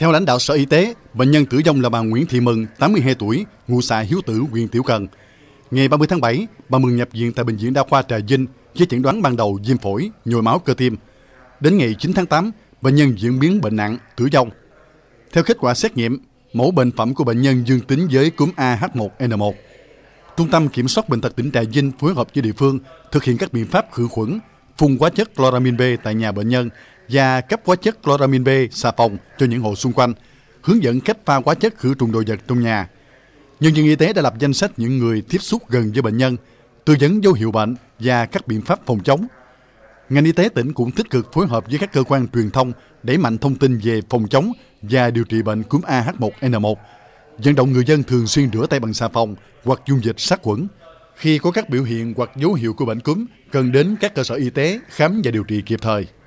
Theo lãnh đạo Sở Y tế, bệnh nhân tử vong là bà Nguyễn Thị Mừng, 82 tuổi, ngụ xã Hiếu Tử, huyện Tiểu Cần. Ngày 30 tháng 7, bà Mừng nhập viện tại Bệnh viện Đa khoa Trà Vinh với chẩn đoán ban đầu viêm phổi, nhồi máu cơ tim. Đến ngày 9 tháng 8, bệnh nhân diễn biến bệnh nặng, tử vong. Theo kết quả xét nghiệm, mẫu bệnh phẩm của bệnh nhân dương tính với cúm AH1N1. Trung tâm Kiểm soát Bệnh tật tỉnh Trà Vinh phối hợp với địa phương thực hiện các biện pháp khử khuẩn, phun hóa chất chloramin B tại nhà bệnh nhân và cấp hóa chất chloramin B xà phòng cho những hộ xung quanh, hướng dẫn cách pha hóa chất khử trùng đồ vật trong nhà. Nhân viên y tế đã lập danh sách những người tiếp xúc gần với bệnh nhân, tư vấn dấu hiệu bệnh và các biện pháp phòng chống. Ngành y tế tỉnh cũng tích cực phối hợp với các cơ quan truyền thông đẩy mạnh thông tin về phòng chống và điều trị bệnh cúm AH1N1, vận động người dân thường xuyên rửa tay bằng xà phòng hoặc dung dịch sát khuẩn. Khi có các biểu hiện hoặc dấu hiệu của bệnh cúm, cần đến các cơ sở y tế khám và điều trị kịp thời.